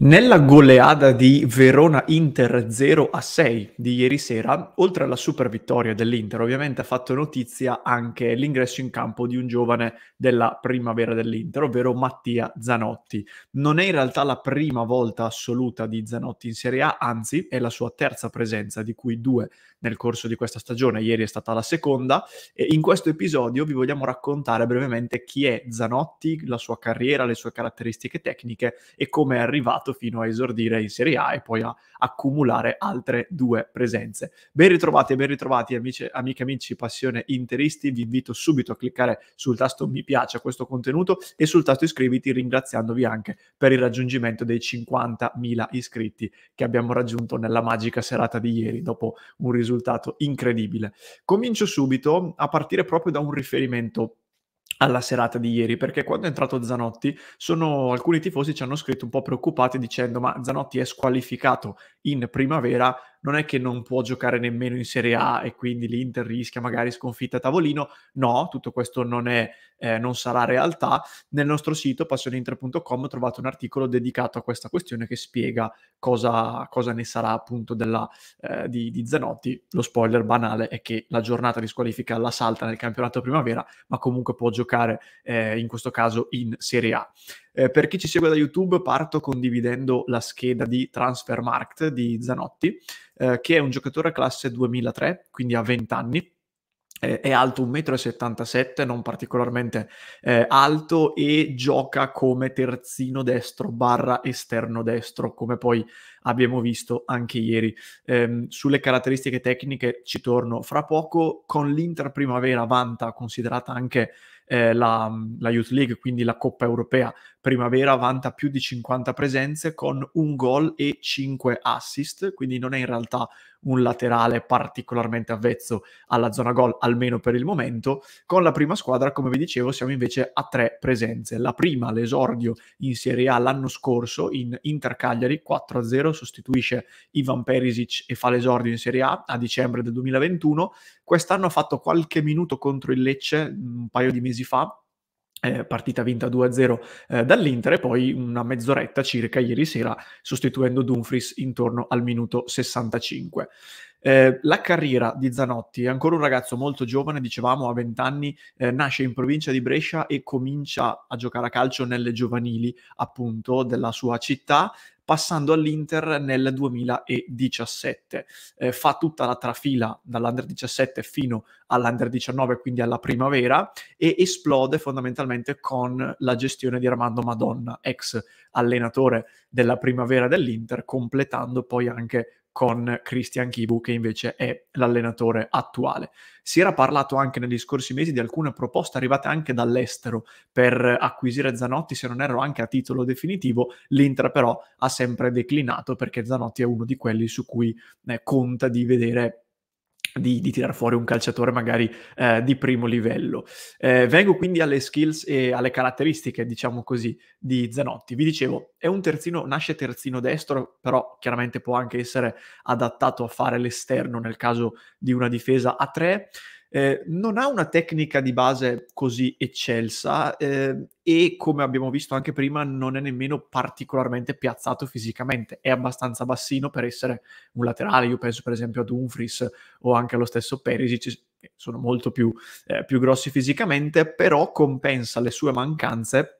Nella goleada di Verona-Inter 0 a 6 di ieri sera, oltre alla super vittoria dell'Inter, ovviamente ha fatto notizia anche l'ingresso in campo di un giovane della primavera dell'Inter, ovvero Mattia Zanotti. Non è in realtà la prima volta assoluta di Zanotti in Serie A, anzi è la sua terza presenza, di cui due nel corso di questa stagione, ieri è stata la seconda. E in questo episodio vi vogliamo raccontare brevemente chi è Zanotti, la sua carriera, le sue caratteristiche tecniche e come è arrivato fatto fino a esordire in Serie A e poi a accumulare altre due presenze. Ben ritrovati e ben ritrovati amici, amiche amici passione interisti, vi invito subito a cliccare sul tasto mi piace a questo contenuto e sul tasto iscriviti ringraziandovi anche per il raggiungimento dei 50.000 iscritti che abbiamo raggiunto nella magica serata di ieri dopo un risultato incredibile. Comincio subito a partire proprio da un riferimento alla serata di ieri, perché quando è entrato Zanotti, sono, alcuni tifosi ci hanno scritto un po' preoccupati dicendo ma Zanotti è squalificato in primavera, non è che non può giocare nemmeno in Serie A e quindi l'Inter rischia magari sconfitta a tavolino, no, tutto questo non, è, eh, non sarà realtà. Nel nostro sito passioneinter.com trovate un articolo dedicato a questa questione che spiega cosa, cosa ne sarà appunto della, eh, di, di Zanotti. Lo spoiler banale è che la giornata di squalifica la salta nel campionato primavera, ma comunque può giocare eh, in questo caso in Serie A. Eh, per chi ci segue da YouTube parto condividendo la scheda di Transfermarkt di Zanotti, eh, che è un giocatore classe 2003, quindi ha 20 anni, eh, è alto 1,77 m, non particolarmente eh, alto, e gioca come terzino destro barra esterno destro, come poi abbiamo visto anche ieri. Ehm, sulle caratteristiche tecniche ci torno fra poco, con l'Inter primavera vanta, considerata anche eh, la, mm, la Youth League, quindi la Coppa Europea primavera, vanta più di 50 presenze con un gol e 5 assist, quindi non è in realtà un laterale particolarmente avvezzo alla zona gol, almeno per il momento. Con la prima squadra, come vi dicevo, siamo invece a tre presenze. La prima, l'esordio in Serie A l'anno scorso in Inter Cagliari 4-0 sostituisce Ivan Perisic e fa l'esordio in Serie A a dicembre del 2021. Quest'anno ha fatto qualche minuto contro il Lecce un paio di mesi fa, eh, partita vinta 2-0 eh, dall'Inter e poi una mezz'oretta circa ieri sera sostituendo Dumfries intorno al minuto 65. Eh, la carriera di Zanotti è ancora un ragazzo molto giovane, dicevamo a 20 anni, eh, nasce in provincia di Brescia e comincia a giocare a calcio nelle giovanili appunto della sua città, passando all'Inter nel 2017. Eh, fa tutta la trafila dall'Under 17 fino all'Under 19, quindi alla primavera, e esplode fondamentalmente con la gestione di Armando Madonna, ex allenatore della primavera dell'Inter, completando poi anche con Christian Kibu, che invece è l'allenatore attuale. Si era parlato anche negli scorsi mesi di alcune proposte arrivate anche dall'estero per acquisire Zanotti, se non erro anche a titolo definitivo. L'Inter però ha sempre declinato perché Zanotti è uno di quelli su cui eh, conta di vedere di, di tirar fuori un calciatore magari eh, di primo livello. Eh, vengo quindi alle skills e alle caratteristiche, diciamo così, di Zanotti. Vi dicevo, è un terzino, nasce terzino destro, però chiaramente può anche essere adattato a fare l'esterno nel caso di una difesa a tre eh, non ha una tecnica di base così eccelsa eh, e come abbiamo visto anche prima non è nemmeno particolarmente piazzato fisicamente, è abbastanza bassino per essere un laterale, io penso per esempio a Dumfries o anche allo stesso Perisic, sono molto più, eh, più grossi fisicamente, però compensa le sue mancanze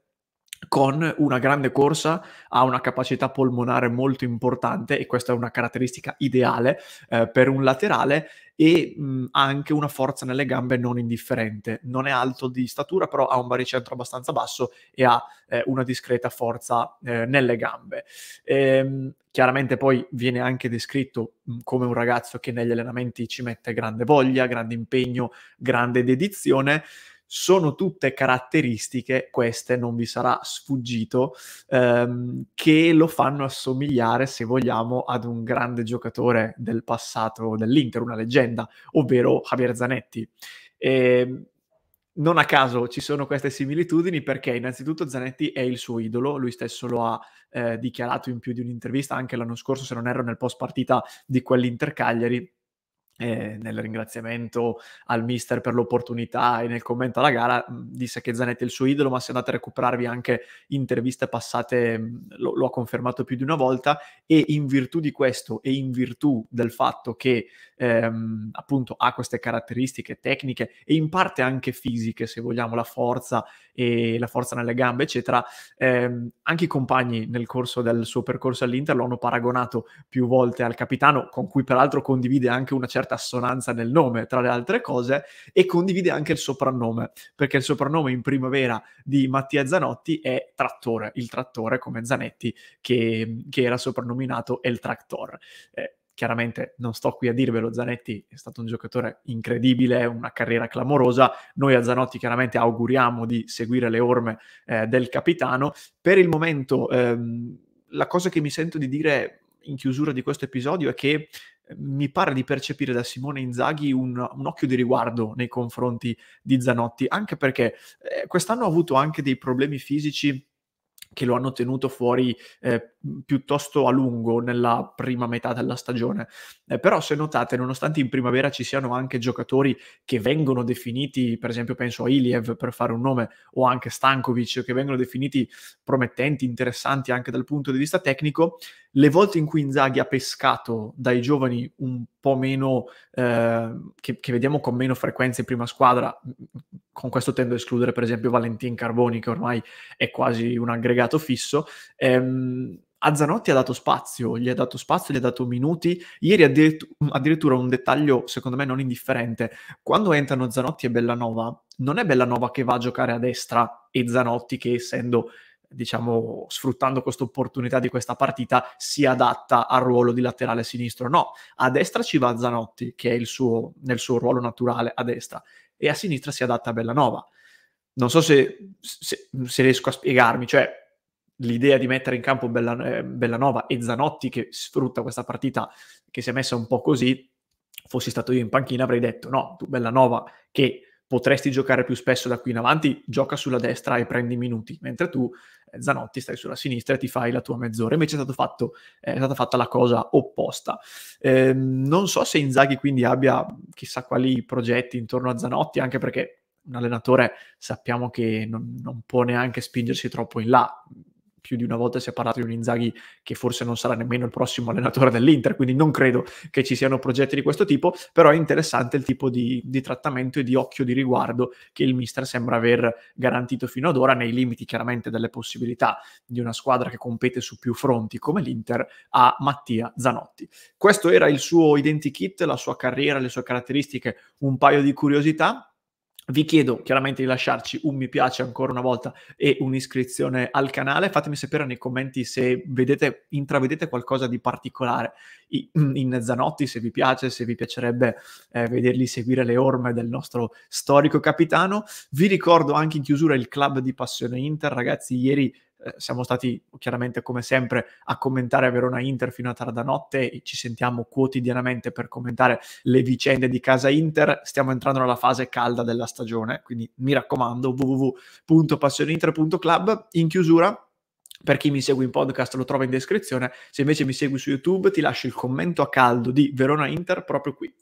con una grande corsa ha una capacità polmonare molto importante e questa è una caratteristica ideale eh, per un laterale e mh, mm, ha anche una forza nelle gambe non indifferente. Non è alto di statura, però ha un baricentro abbastanza basso e ha eh, una discreta forza eh, nelle gambe. Ehm, chiaramente poi viene anche descritto mh, mm, come un ragazzo che negli allenamenti ci mette grande voglia, grande impegno, grande dedizione sono tutte caratteristiche, queste non vi sarà sfuggito, ehm, che lo fanno assomigliare, se vogliamo, ad un grande giocatore del passato dell'Inter, una leggenda, ovvero Javier Zanetti. E ehm, non a caso ci sono queste similitudini perché innanzitutto Zanetti è il suo idolo, lui stesso lo ha eh, dichiarato in più di un'intervista anche l'anno scorso, se non erro nel post partita di quell'Inter Cagliari, eh, nel ringraziamento al mister per l'opportunità e nel commento alla gara mhmm, disse che Zanetti è il suo idolo, ma se andate a recuperarvi anche interviste passate mh, mhmm, lo, lo, ha confermato più di una volta e in virtù di questo e in virtù del fatto che ehm, appunto ha queste caratteristiche tecniche e in parte anche fisiche, se vogliamo, la forza e la forza nelle gambe, eccetera, ehm, anche i compagni nel corso del suo percorso all'Inter lo hanno paragonato più volte al capitano, con cui peraltro condivide anche una certa certa assonanza nel nome, tra le altre cose, e condivide anche il soprannome, perché il soprannome in primavera di Mattia Zanotti è Trattore, il trattore come Zanetti che, che era soprannominato El Tractor. Eh, chiaramente non sto qui a dirvelo, Zanetti è stato un giocatore incredibile, una carriera clamorosa, noi a Zanotti chiaramente auguriamo di seguire le orme eh, del capitano. Per il momento ehm, la cosa che mi sento di dire in chiusura di questo episodio è che mi pare di percepire da Simone Inzaghi un, un, occhio di riguardo nei confronti di Zanotti, anche perché eh, quest'anno ha avuto anche dei problemi fisici che lo hanno tenuto fuori eh, piuttosto a lungo nella prima metà della stagione. Eh, però se notate, nonostante in primavera ci siano anche giocatori che vengono definiti, per esempio penso a Iliev per fare un nome, o anche Stankovic, che vengono definiti promettenti, interessanti anche dal punto di vista tecnico, le volte in cui Inzaghi ha pescato dai giovani un po' meno, eh, che, che, vediamo con meno frequenza in prima squadra, con questo tendo a escludere per esempio Valentin Carboni, che ormai è quasi un aggregato fisso, ehm, a Zanotti ha dato spazio, gli ha dato spazio, gli ha dato minuti. Ieri addirittu- addirittura un dettaglio, secondo me, non indifferente. Quando entrano Zanotti e Bellanova, non è Bellanova che va a giocare a destra e Zanotti che, essendo diciamo, sfruttando questa opportunità di questa partita, si adatta al ruolo di laterale sinistro. No, a destra ci va Zanotti, che è suo, nel suo ruolo naturale a destra, e a sinistra si adatta a Bellanova. Non so se, se, se riesco a spiegarmi, cioè l'idea di mettere in campo Bellan- eh, Bellanova e Zanotti che sfrutta questa partita che si è messa un po' così, fossi stato io in panchina avrei detto no, tu Bellanova che potresti giocare più spesso da qui in avanti, gioca sulla destra e prendi minuti, mentre tu, eh, Zanotti, stai sulla sinistra e ti fai la tua mezz'ora. Invece è, fatto, è stata fatta la cosa opposta. Eh, non so se Inzaghi quindi abbia chissà quali progetti intorno a Zanotti, anche perché un allenatore sappiamo che non, non può neanche spingersi troppo in là più di una volta si è parlato di un Inzaghi che forse non sarà nemmeno il prossimo allenatore dell'Inter, quindi non credo che ci siano progetti di questo tipo, però è interessante il tipo di, di trattamento e di occhio di riguardo che il mister sembra aver garantito fino ad ora, nei limiti chiaramente delle possibilità di una squadra che compete su più fronti come l'Inter, a Mattia Zanotti. Questo era il suo identikit, la sua carriera, le sue caratteristiche, un paio di curiosità vi chiedo chiaramente di lasciarci un mi piace ancora una volta e un'iscrizione al canale. Fatemi sapere nei commenti se vedete, intravedete qualcosa di particolare in Zanotti, se vi piace, se vi piacerebbe eh, vederli seguire le orme del nostro storico capitano. Vi ricordo anche in chiusura il club di Passione Inter. Ragazzi, ieri eh, siamo stati chiaramente come sempre a commentare a Verona Inter fino a tarda notte e ci sentiamo quotidianamente per commentare le vicende di casa Inter. Stiamo entrando nella fase calda della stagione, quindi mi raccomando www.passioneinter.club. In chiusura per chi mi segue in podcast lo trova in descrizione, se invece mi segui su YouTube ti lascio il commento a caldo di Verona Inter proprio qui.